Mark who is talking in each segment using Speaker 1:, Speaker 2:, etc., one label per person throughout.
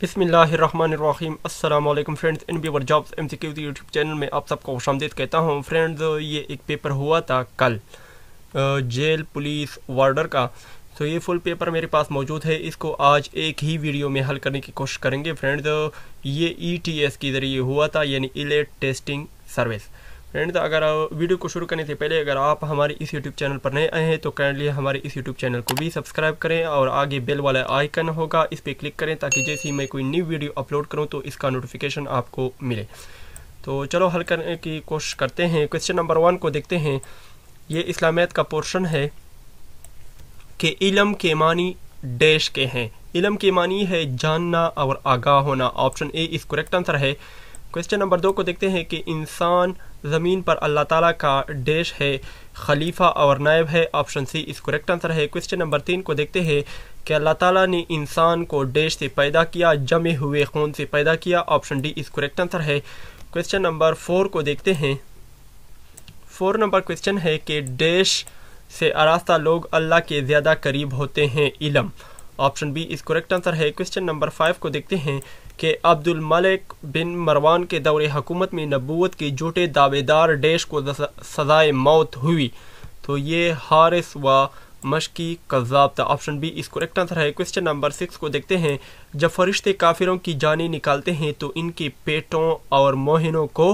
Speaker 1: बिसमीम अल्लाम friends in बीवर jobs M C Qs YouTube channel में आप सबको खुश आमदीद कहता हूँ फ्रेंड्स ये एक पेपर हुआ था कल जेल पुलिस वार्डर का तो ये फुल पेपर मेरे पास मौजूद है इसको आज एक ही वीडियो में हल करने की कोशिश करेंगे फ्रेंड्स ये ई टी एस के ज़रिए हुआ था यानी इलेट टेस्टिंग सर्विस फ्रेंड्स तो अगर वीडियो को शुरू करने से पहले अगर आप हमारे इस यूट्यूब चैनल पर नए आए हैं तो काइंडली हमारे इस यूट्यूब चैनल को भी सब्सक्राइब करें और आगे बेल वाला आइकन होगा इस पर क्लिक करें ताकि जैसे ही मैं कोई न्यू वीडियो अपलोड करूँ तो इसका नोटिफिकेशन आपको मिले तो चलो हल करने की कोशिश करते हैं क्वेश्चन नंबर वन को देखते हैं ये इस्लामियत का पोर्शन है कि इलम के मानी डैश के हैं इलम के मानी है जानना और आगाह होना option A is correct answer है क्वेश्चन नंबर दो को देखते हैं कि इंसान ज़मीन पर अल्लाह ताला का डेश है खलीफा और नायब है option C is correct answer है क्वेश्चन नंबर तीन को देखते हैं कि अल्लाह ताला ने इंसान को डेश से पैदा किया जमे हुए खून से पैदा किया option D is correct answer है क्वेश्चन नंबर फोर को देखते हैं फोर नंबर क्वेश्चन है कि डेश से आरास्ता लोग अल्लाह के ज़्यादा करीब होते हैं इलम option B is correct answer है क्वेश्चन नंबर फाइव को देखते हैं कि अब्दुल मलिक बिन मरवान के दौर हकूमत में नबूत के झूठे दावेदार डैश को सजाए मौत हुई तो ये हारिस व मशकी कज़ाब था option B is correct answer है क्वेश्चन नंबर सिक्स को देखते हैं जब फरिश्ते काफिरों की जानें निकालते हैं तो इनके पेटों और मोहनों को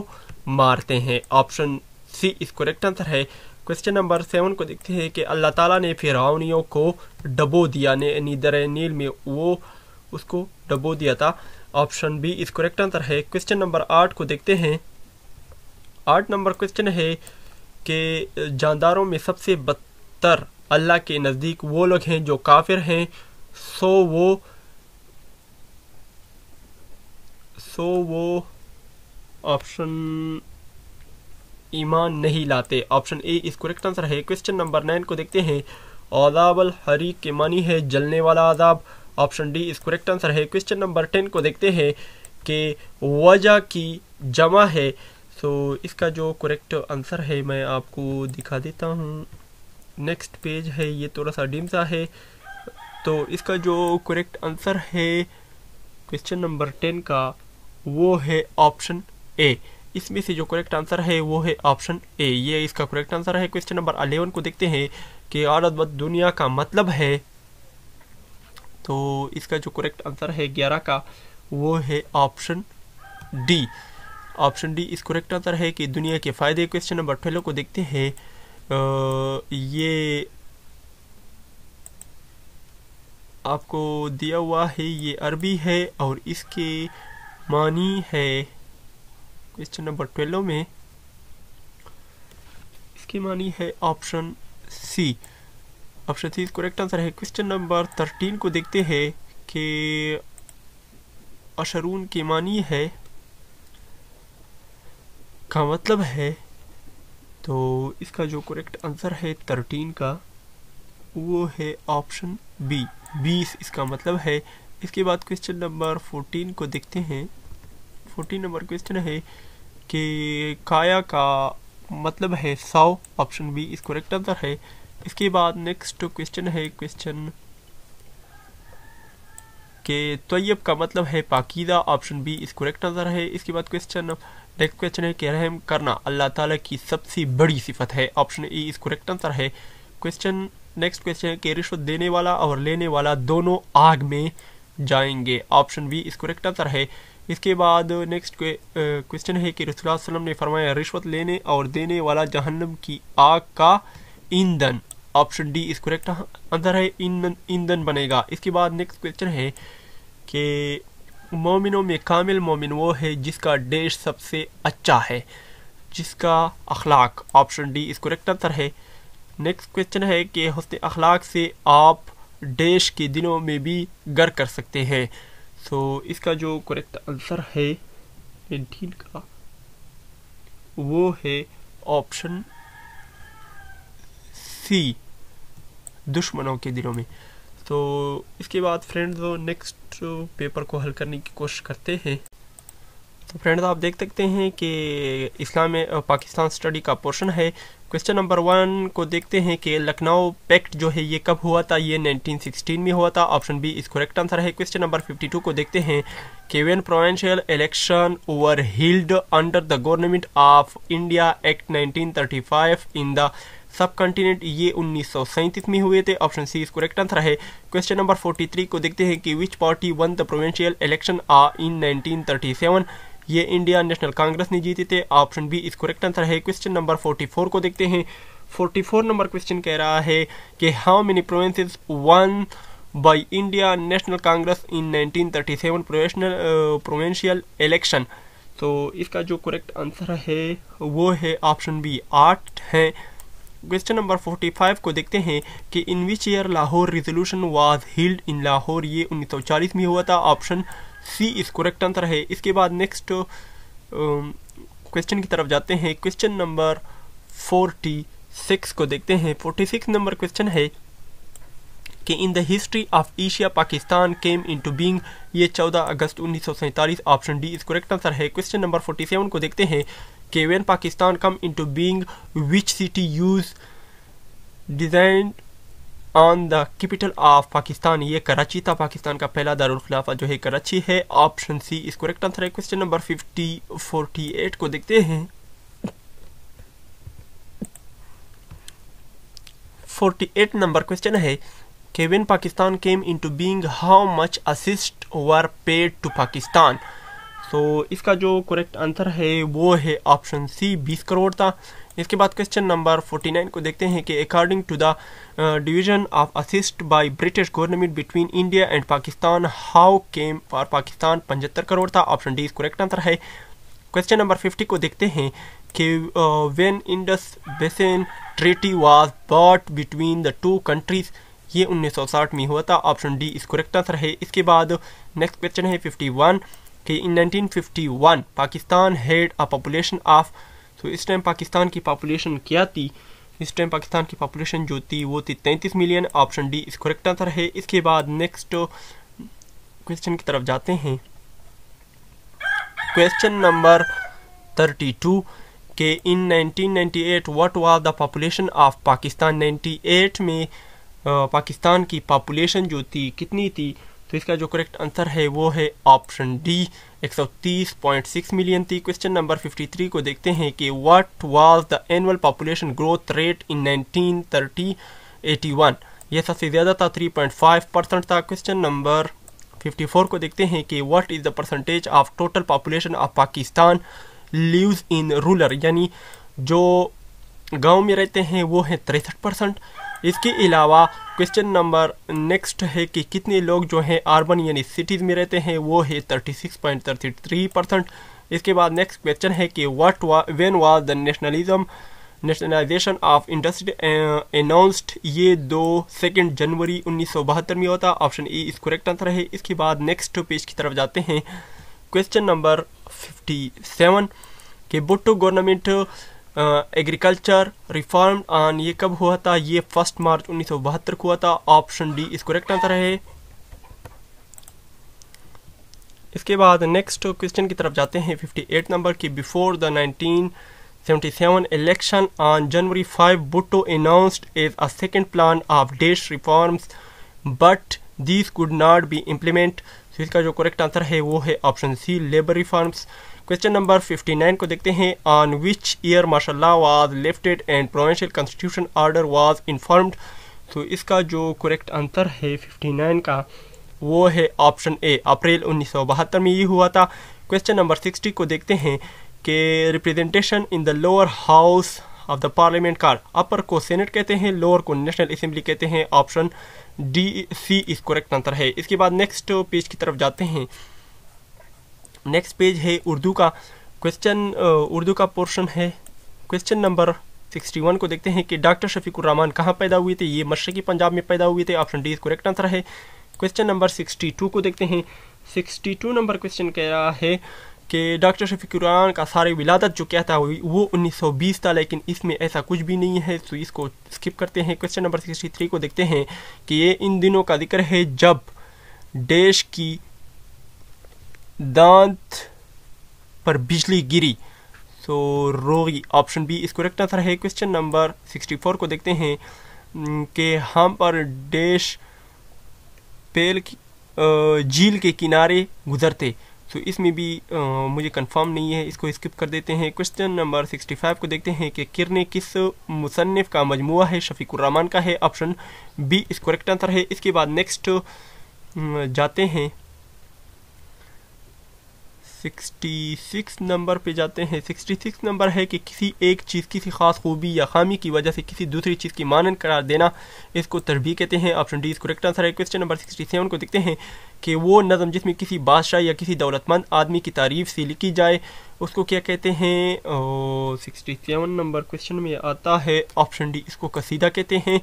Speaker 1: मारते हैं option C is correct answer है क्वेश्चन नंबर सेवन को देखते हैं कि अल्लाह ताला ने फिरौनियों को डबो दिया ने नीदर नील में वो उसको डबो दिया था option B is correct answer है क्वेश्चन नंबर आठ को देखते हैं आठ नंबर क्वेश्चन है कि जानदारों में सबसे बदतर अल्लाह के नज़दीक वो लोग हैं जो काफिर हैं सो वो सो वो ऑप्शन ईमान नहीं लाते option A is correct answer है क्वेश्चन नंबर नाइन को देखते हैं आदाब अल के मानी है जलने वाला आदाब option D is correct answer है क्वेश्चन नंबर टेन को देखते हैं कि वजह की जमा है तो इसका जो करेक्ट आंसर है मैं आपको दिखा देता हूँ नेक्स्ट पेज है ये थोड़ा सा डिम सा है तो इसका जो करेक्ट आंसर है क्वेश्चन नंबर टेन का वो है ऑप्शन ए इसमें से जो करेक्ट आंसर है वो है ऑप्शन ए ये इसका करेक्ट आंसर है क्वेश्चन नंबर अलेवन को देखते हैं कि बद दुनिया का मतलब है तो इसका जो करेक्ट आंसर है ग्यारह का वो है option D option D is correct answer है कि दुनिया के फ़ायदे क्वेश्चन नंबर ट्वेल्व को देखते हैं ये आपको दिया हुआ है ये अरबी है और इसके मानी है क्वेश्चन नंबर ट्वेल्व में इसके मानी है option C option C correct answer है क्वेश्चन नंबर थर्टीन को देखते हैं कि अशरून के मानी है का मतलब है तो इसका जो करेक्ट आंसर है थर्टीन का वो है ऑप्शन बी बीस इसका मतलब है इसके बाद क्वेश्चन नंबर फोर्टीन को देखते हैं फोर्टीन नंबर क्वेश्चन है कि काया का मतलब है सौ option B is correct answer है इसके बाद नेक्स्ट क्वेश्चन है क्वेश्चन के तयब तो का मतलब है पाकिदा option B is correct answer है इसके बाद क्वेश्चन नेक्स्ट क्वेश्चन है कि रहम करना अल्लाह ताला की सबसे बड़ी सिफत है option A is correct answer है क्वेश्चन नेक्स्ट क्वेश्चन है कि रिश्वत देने वाला और लेने वाला दोनों आग में जाएंगे option B is correct answer है इसके बाद नेक्स्ट क्वेश्चन है कि रसुल्ला ने फरमाया रिश्वत लेने और देने वाला जहन्नम की आग का ईंधन option D is correct answer है ईंधन ईंधन बनेगा इसके बाद नेक्स्ट क्वेश्चन है कि मोमिनों में कामिल मोमिन वो है जिसका डेश सबसे अच्छा है जिसका अखलाक option D is correct answer है नेक्स्ट क्वेश्चन है कि हस्ते अखलाक से आप डेश के दिनों में भी गर कर सकते हैं सो so, इसका जो करेक्ट आंसर है का वो है ऑप्शन सी दुश्मनों के दिलों में तो इसके बाद फ्रेंड्स नेक्स्ट पेपर को हल करने की कोशिश करते हैं तो फ्रेंड्स आप देख सकते हैं कि इस्लाम पाकिस्तान स्टडी का पोर्शन है क्वेश्चन नंबर वन को देखते हैं कि लखनऊ पैक्ट जो है ये कब हुआ था ये 1916 में हुआ था option B is correct answer है क्वेश्चन नंबर 52 को देखते हैं कि when provincial election over held under the government of India act 1935 in the subcontinent ये उन्नीस में हुए थे ऑप्शन सी इसको करेक्ट आंसर है क्वेश्चन नंबर 43 को देखते हैं कि which party won the provincial election uh in 1937 ये इंडिया नेशनल कांग्रेस ने जीते थे ऑप्शन बी इसको करेक्ट आंसर है क्वेश्चन नंबर 44 को देखते हैं 44 नंबर क्वेश्चन कह रहा है कि how many provinces won by India National Congress in nineteen provisional provincial election तो इसका जो करेक्ट आंसर है वो है ऑप्शन बी आठ हैं क्वेश्चन नंबर 45 को देखते हैं कि in which year Lahore resolution was held in Lahore ये 1940 में हुआ था option C is correct answer है इसके बाद नेक्स्ट क्वेश्चन um, की तरफ जाते हैं क्वेश्चन नंबर 46 को देखते हैं 46 नंबर क्वेश्चन है कि in the history of Asia Pakistan came into being ये 14 अगस्त उन्नीस option D is correct answer है क्वेश्चन नंबर 47 को देखते हैं when Pakistan came into being which city use design on the capital of Pakistan ये कराची था पाकिस्तान का पहला दारुल खिलाफा जो है कराची है option C is correct answer है question number fifty forty eight को देखते हैं फोर्टी एट नंबर क्वेश्चन है when Pakistan came into being how much assets were paid to Pakistan so तो so, इसका जो करेक्ट आंसर है वो है ऑप्शन सी बीस करोड़ था इसके बाद क्वेश्चन नंबर 49 को देखते हैं कि according to the division of assets by British government between India and Pakistan how came for Pakistan पचहत्तर करोड़ था ऑप्शन डी करेक्ट आंसर है क्वेश्चन नंबर 50 को देखते हैं कि when Indus basin treaty was bought between the two countries ये उन्नीस में हुआ था option D is correct answer है इसके बाद नेक्स्ट क्वेश्चन है फिफ्टी कि in 1951 Pakistan had a population of तो इस टाइम पाकिस्तान की पॉपुलेशन क्या थी इस टाइम पाकिस्तान की पॉपुलेशन जो थी वो थी 33 million option D is correct answer है इसके बाद नेक्स्ट क्वेश्चन की तरफ जाते हैं क्वेश्चन नंबर 32 के in 1998 what was the population of Pakistan 98 में पाकिस्तान की पॉपुलेशन जो थी कितनी थी तो इसका जो करेक्ट आंसर है वो है ऑप्शन डी 130.6 मिलियन थी क्वेश्चन नंबर 53 को देखते हैं कि what was the annual population growth rate in 1930 81 ये सबसे ज़्यादा था 3.5 परसेंट था क्वेश्चन नंबर 54 को देखते हैं कि what is the percentage of total population of Pakistan lives in rural यानी जो गांव में रहते हैं वो है तिरसठ परसेंट इसके अलावा क्वेश्चन नंबर नेक्स्ट है कि कितने लोग जो हैं अर्बन यानी सिटीज़ में रहते हैं वो है thirty six point thirty three percent इसके बाद नेक्स्ट क्वेश्चन है कि वट वा when was the nationalism nationalization of industry announced ये दो सेकेंड जनवरी उन्नीस सौ बहत्तर में होता ऑप्शन ई इस करेक्ट आंसर है इसके बाद नेक्स्ट पेज की तरफ जाते हैं क्वेश्चन नंबर फिफ्टी सेवन कि Bhutto government agriculture reform on ये कब हुआ था ये फर्स्ट मार्च उन्नीस को हुआ था option D is correct answer है इसके बाद नेक्स्ट क्वेश्चन की तरफ जाते हैं 58 नंबर की before the 1977 election on January 5 Bhutto announced is a second plan of डेश reforms but this could not be implement तो इसका जो करेक्ट आंसर है वो है option C labour reforms question number 59 को देखते हैं ऑन विच ईयर माशा was lifted and provincial constitution order was informed तो इसका जो करेक्ट आंसर है 59 का वो है ऑप्शन ए अप्रैल उन्नीस में ये हुआ था क्वेश्चन नंबर 60 को देखते हैं कि representation in the lower house of the parliament कार अपर को सेनेट कहते हैं लोअर को नेशनल असम्बली कहते हैं option D C is correct answer है इसके बाद नेक्स्ट पेज की तरफ जाते हैं नेक्स्ट पेज है उर्दू का क्वेश्चन उर्दू का पोर्शन है क्वेश्चन नंबर 61 को देखते हैं कि डॉक्टर शफीकुर रहमान कहाँ पैदा हुए थे ये मशरकी पंजाब में पैदा हुए थे ऑप्शन डी करेक्ट आंसर है क्वेश्चन नंबर 62 को देखते हैं 62 नंबर क्वेश्चन कह रहा है कि डॉक्टर शफीक कुरान का सारे विलादत जो कहता हुई वो 1920 था लेकिन इसमें ऐसा कुछ भी नहीं है तो इसको स्किप करते हैं क्वेश्चन नंबर सिक्सटी थ्री को देखते हैं कि ये इन दिनों का जिक्र है जब देश की दांत पर बिजली गिरी तो रोगी ऑप्शन बी इसको करेक्ट आंसर है क्वेश्चन नंबर सिक्सटी फोर को देखते हैं कि हम पर देश पेल की झील के किनारे गुजरते सो so, इसमें भी आ, मुझे कंफर्म नहीं है इसको स्किप कर देते हैं क्वेश्चन नंबर 65 को देखते हैं कि किरने किस मुसनफ़ का मजमु है शफीकुररहमान का है ऑप्शन बी इसको करेक्ट आंसर है इसके बाद नेक्स्ट जाते हैं 66 नंबर पे जाते हैं 66 नंबर है कि किसी एक चीज़ किसी ख़ास खूबी या खामी की वजह से किसी दूसरी चीज़ की मानन करार देना इसको तरबी कहते हैं ऑप्शन डी इसको करेक्ट आंसर है क्वेश्चन नंबर 67 को देखते हैं कि वो नज़म जिसमें किसी बादशाह या किसी दौलतमंद आदमी की तारीफ से लिखी जाए उसको क्या कहते हैं सिक्सटी सेवन नंबर क्वेश्चन में आता है ऑप्शन डी इसको कसीदा कहते हैं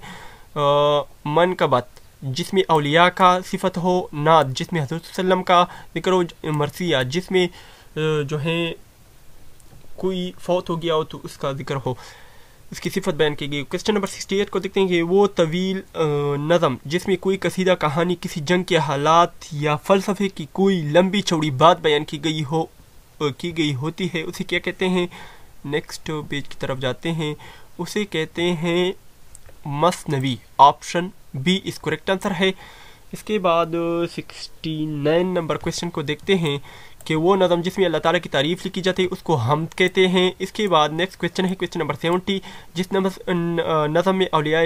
Speaker 1: मन का बात जिसमें अलिया का सिफत हो नाद जिसमें हजरत वसम का जिक्र मरसिया जिसमें जो है कोई फौत हो गया हो तो उसका जिक्र हो उसकी सिफत बयान की गई क्वेश्चन नंबर सिक्सटी एट को देखते हैं कि वो तवील नज़म जिसमें कोई कसीदा कहानी किसी जंग के हालात या फ़लसफे की कोई लंबी चौड़ी बात बयान की गई हो की गई होती है उसे क्या कहते हैं नेक्स्ट पेज की तरफ जाते हैं उसे कहते हैं मसनवी option B is correct answer है इसके बाद सिक्सटी नाइन नंबर क्वेश्चन को देखते हैं कि वो नज़म जिसमें अल्लाह ताला की तारीफ़ लिखी जाती है उसको हम कहते हैं इसके बाद नेक्स्ट क्वेश्चन है क्वेश्चन नंबर सेवेंटी जिस नंबर uh, नज़म में अलिया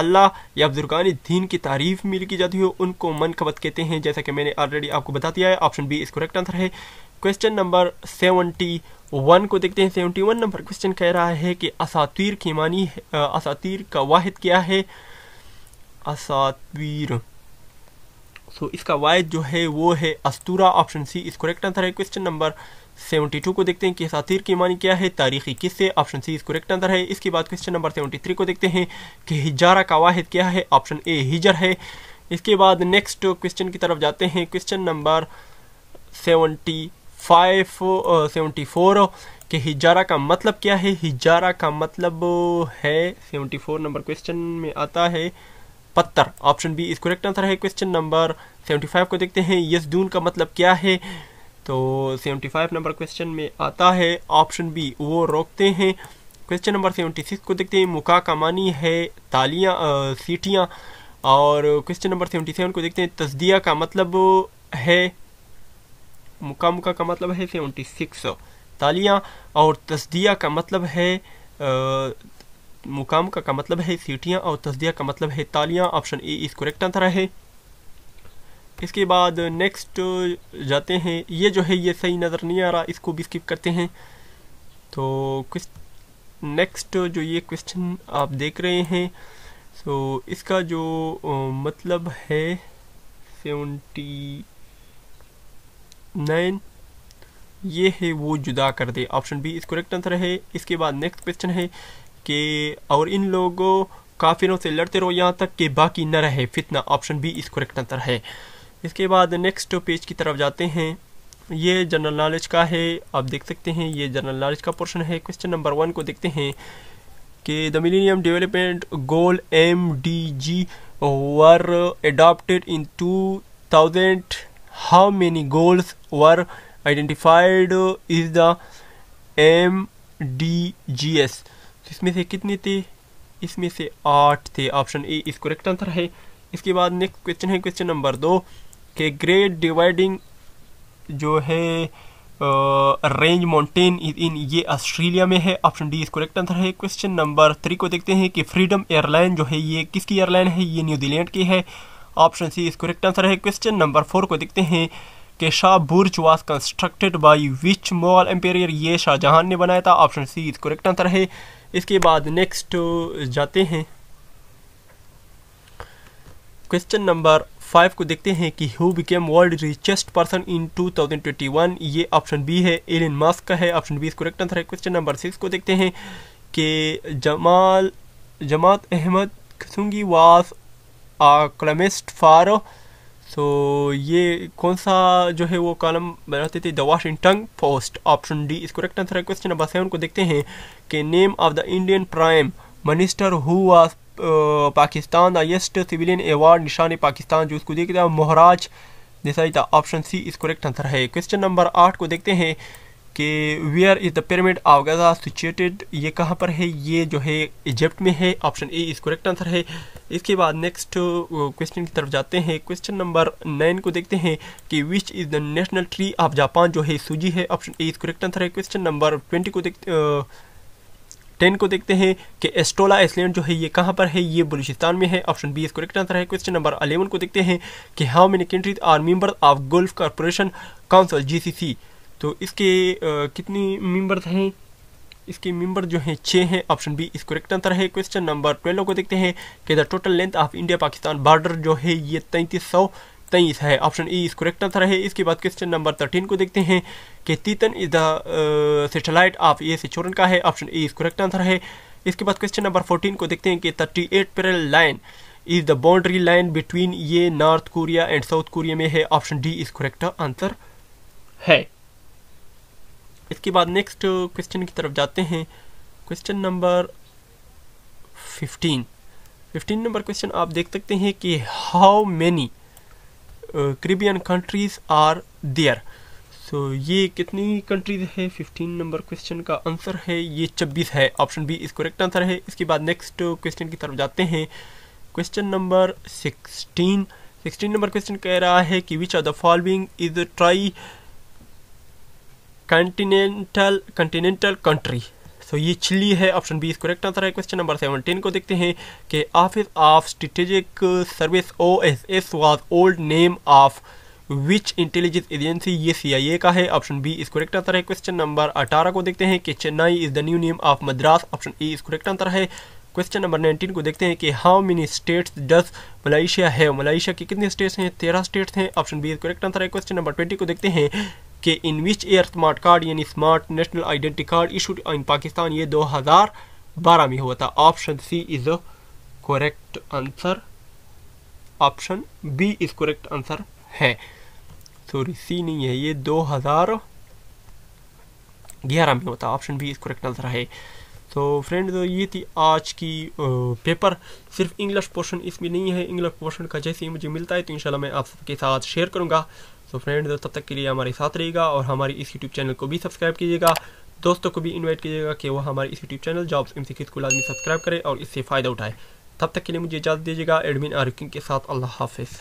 Speaker 1: अल्लाह या बुजुर्गान दीन की तारीफ में लिखी जाती है उनको मनकबत कहते हैं जैसा कि मैंने ऑलरेडी आपको बता दिया है option B is correct answer है क्वेश्चन नंबर सेवेंटी वन को देखते हैं सेवेंटी वन नंबर क्वेश्चन कह रहा है कि असातीर की मानी uh, असातीर का वाहिद क्या है असातवीर सो so, इसका वायद जो है वो है अस्तूरा option C is correct answer है क्वेश्चन नंबर 72 को देखते हैं कि सातिर की मानी क्या है तारीखी किससे option C is correct answer है इसके बाद क्वेश्चन नंबर 73 को देखते हैं कि हिजारा का वाहिद क्या है ऑप्शन ए हिजर है इसके बाद नेक्स्ट क्वेश्चन की तरफ जाते हैं question number seventy five seventy four कि हिजारा का मतलब क्या है हिजारा का मतलब है सेवेंटी फोर नंबर क्वेश्चन में आता है पत्थर option B is correct answer है क्वेश्चन नंबर 75 को देखते हैं यसदून का मतलब क्या है तो 75 नंबर क्वेश्चन में आता है ऑप्शन बी वो रोकते हैं क्वेश्चन नंबर 76 को देखते हैं मुका का मानी है तालियाँ सीटियाँ और क्वेश्चन नंबर 77 को देखते हैं तस्दिया का मतलब है मुका मुका का मतलब है 76 तालियाँ और तस्दिया का मतलब है आ, मुकाम का, का मतलब है सीटियाँ और तस्दिया का मतलब है तालियाँ option A is correct answer है इसके बाद नेक्स्ट जाते हैं ये जो है ये सही नज़र नहीं आ रहा इसको भी स्किप करते हैं तो नेक्स्ट जो ये क्वेश्चन आप देख रहे हैं सो इसका जो मतलब है सेवेंटी नाइन ये है वो जुदा कर दे option B is correct answer है इसके बाद नेक्स्ट क्वेश्चन है कि और इन लोगों काफिरों से लड़ते रहो यहाँ तक कि बाकी न रहे फितना ऑप्शन भी इस करेक्ट आंसर है इसके बाद नेक्स्ट पेज की तरफ जाते हैं ये जनरल नॉलेज का है आप देख सकते हैं ये जनरल नॉलेज का पोर्शन है क्वेश्चन नंबर वन को देखते हैं कि the millennium development goal M D G were adopted in two thousand how many goals were identified is the M D G S इसमें से कितने थे इसमें से आठ थे option A is correct answer है इसके बाद नेक्स्ट क्वेश्चन है क्वेश्चन नंबर दो के ग्रेट डिवाइडिंग जो है रेंज माउंटेन इज इन ये ऑस्ट्रेलिया में है option D is correct answer है क्वेश्चन नंबर थ्री को देखते हैं कि फ्रीडम एयरलाइन जो है ये किसकी एयरलाइन है ये न्यूजीलैंड की है option C is correct answer है क्वेश्चन नंबर फोर को देखते हैं कि Shah Burj was constructed by which Mughal emperor ये शाहजहान ने बनाया था option C is correct answer है इसके बाद नेक्स्ट जाते हैं क्वेश्चन नंबर फाइव को देखते हैं कि who became world richest person in 2021 ये ऑप्शन बी है एलिन मास्क का है ऑप्शन बी इसको करेक्ट आंसर है क्वेश्चन नंबर सिक्स को देखते हैं कि जमाल जमात अहमद खसुंगी वास क्लमिस्ट फारो सो ये कौन सा जो है वो कॉलम बनाते थे the Washington Post option D is correct answer है क्वेश्चन नंबर सेवन को देखते हैं कि name of the Indian prime minister who was Pakistan highest civilian award Nishan Pakistan जो उसको देखते हैं मोहराज देसाई था option C is correct answer है क्वेश्चन नंबर आठ को देखते हैं कि where is the pyramid of Giza situated ये कहाँ पर है ये जो है इजिप्ट में है option A is correct answer है इसके बाद नेक्स्ट क्वेश्चन uh, की तरफ जाते हैं क्वेश्चन नंबर नाइन को देखते हैं कि which is the national tree of Japan जो है सूजी है option A is correct answer है क्वेश्चन नंबर ट्वेंटी को देखते आ, uh, टेन को देखते हैं कि एस्टोला आइसलैंड जो है ये कहाँ पर है ये बलूचिस्तान में है option B is correct answer है क्वेश्चन नंबर अलेवन को देखते हैं कि how many countries are member of Gulf corporation council GCC तो इसके कितने मेंबर्स हैं इसके मेंबर जो हैं छः हैं option B is correct answer है क्वेश्चन नंबर ट्वेल्व को देखते हैं कि the total length of India Pakistan border जो है ये तैंतीस सौ तेईस है ऑप्शन ई इस करेक्ट आंसर है इसके बाद क्वेश्चन नंबर थर्टीन को देखते हैं कि Titan is the satellite of ये सिचोरन का है ऑप्शन ई इस करेक्ट आंसर है इसके बाद क्वेश्चन नंबर फोर्टीन को देखते हैं कि thirty eight parallel line is the boundary line between ये North Korea and South Korea में है option D is correct answer है इसके बाद नेक्स्ट क्वेश्चन uh, की तरफ जाते हैं question number fifteen fifteen number question आप देख सकते हैं कि how many Caribbean countries are there so ये कितनी कंट्रीज है फिफ्टीन नंबर क्वेश्चन का आंसर है ये छब्बीस है option B is correct answer है इसके बाद नेक्स्ट क्वेश्चन uh, की तरफ जाते हैं question number sixteen sixteen number question कह रहा है कि which are the following is tri continental continental country so ये चिली है option B is correct answer है क्वेश्चन नंबर सेवनटीन को देखते हैं कि office of strategic service O S S was old name of which intelligence agency ये A का है option B is correct answer है क्वेश्चन नंबर अठारह को देखते हैं कि Chennai is the new name of Madras option A is correct answer है क्वेश्चन नंबर नाइनटीन को देखते हैं कि how many states does Malaysia है मलेशिया के कितने स्टेट्स हैं तेरह स्टेट्स हैं option B is correct answer है क्वेश्चन नंबर ट्वेंटी को देखते हैं कि in which year smart card यानी smart national identity card issued in Pakistan ये 2012 में हुआ था option C is the correct answer option B is correct answer है सॉरी सी नहीं है ये 2011 में होता option B is correct answer है तो फ्रेंड तो ये थी आज की पेपर सिर्फ इंग्लिश पोर्शन इसमें नहीं है इंग्लिश पोर्शन का जैसे ही मुझे मिलता है तो इंशाल्लाह मैं आप सबके साथ शेयर करूंगा सो फ्रेंड तब तक के लिए हमारे साथ रहेगा और हमारी इस यूट्यूब चैनल को भी सब्सक्राइब कीजिएगा दोस्तों को भी इन्वाइट कीजिएगा कि वो हमारे इस YouTube channel jobs in C को लाजमी सब्सक्राइब करें और इससे फ़ायदा उठाए तब तक के लिए मुझे इजाज़त दीजिएगा एडमिन आरकिन के साथ अल्लाह हाफिज़